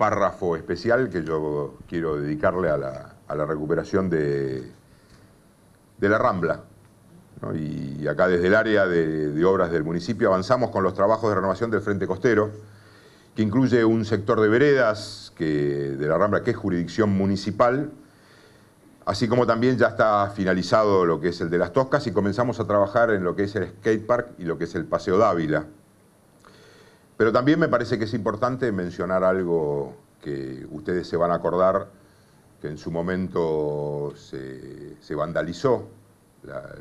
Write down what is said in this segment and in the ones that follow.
párrafo especial que yo quiero dedicarle a la, recuperación de, la Rambla. Y acá desde el área de, obras del municipio avanzamos con los trabajos de renovación del Frente Costero, que incluye un sector de veredas que, de la Rambla que es jurisdicción municipal, así como también ya está finalizado lo que es el de las Toscas y comenzamos a trabajar en lo que es el skatepark y lo que es el Paseo Dávila. Pero también me parece que es importante mencionar algo que ustedes se van a acordar, que en su momento se, se vandalizó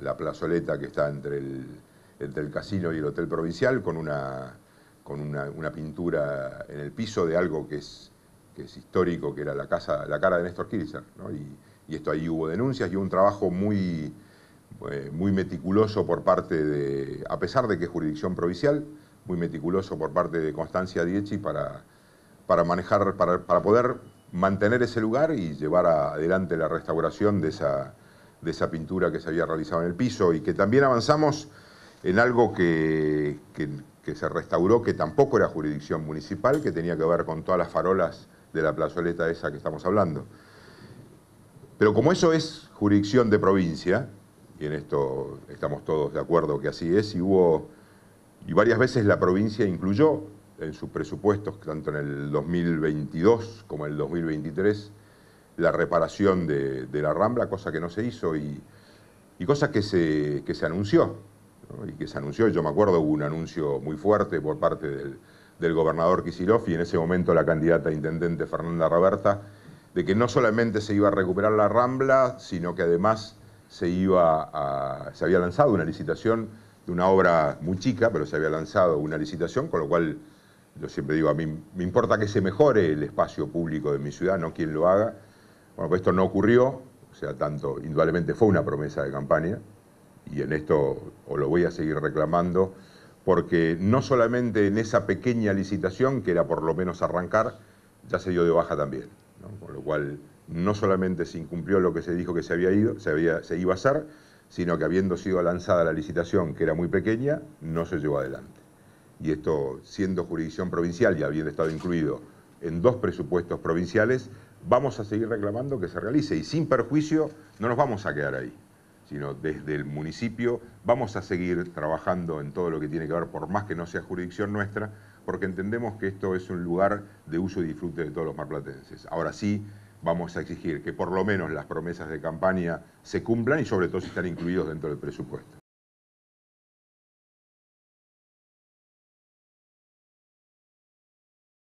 la, plazoleta que está entre el, casino y el hotel provincial con una pintura en el piso de algo que es, histórico, que era la, casa, la cara de Néstor Kirchner. Y, esto ahí hubo denuncias y un trabajo muy, eh, muy meticuloso por parte de, a pesar de que es jurisdicción provincial, muy meticuloso por parte de Constancia dieci para, para manejar, para, poder mantener ese lugar y llevar adelante la restauración de esa, de esa pintura que se había realizado en el piso y que también avanzamos en algo que, que, se restauró, que tampoco era jurisdicción municipal, que tenía que ver con todas las farolas de la plazoleta esa que estamos hablando. Pero como eso es jurisdicción de provincia, y en esto estamos todos de acuerdo que así es, y hubo y varias veces la provincia incluyó en sus presupuestos, tanto en el 2022 como en el 2023, la reparación de, la Rambla, cosa que no se hizo y, cosa que se, que se anunció. Y que se anunció, yo me acuerdo, hubo un anuncio muy fuerte por parte del, gobernador Kisilov y en ese momento la candidata intendente Fernanda Roberta, de que no solamente se iba a recuperar la Rambla, sino que además se, iba a, se había lanzado una licitación una obra muy chica, pero se había lanzado una licitación, con lo cual yo siempre digo, a mí me importa que se mejore el espacio público de mi ciudad, no quien lo haga. Bueno, pues esto no ocurrió, o sea, tanto, indudablemente fue una promesa de campaña, y en esto o lo voy a seguir reclamando, porque no solamente en esa pequeña licitación, que era por lo menos arrancar, ya se dio de baja también, con lo cual no solamente se incumplió lo que se dijo que se había ido, se iba a hacer, sino que habiendo sido lanzada la licitación, que era muy pequeña, no se llevó adelante. Y esto, siendo jurisdicción provincial y habiendo estado incluido en dos presupuestos provinciales, vamos a seguir reclamando que se realice y sin perjuicio no nos vamos a quedar ahí, sino desde el municipio vamos a seguir trabajando en todo lo que tiene que ver, por más que no sea jurisdicción nuestra, porque entendemos que esto es un lugar de uso y disfrute de todos los marplatenses. Ahora sí, vamos a exigir que por lo menos las promesas de campaña se cumplan y sobre todo si están incluidos dentro del presupuesto.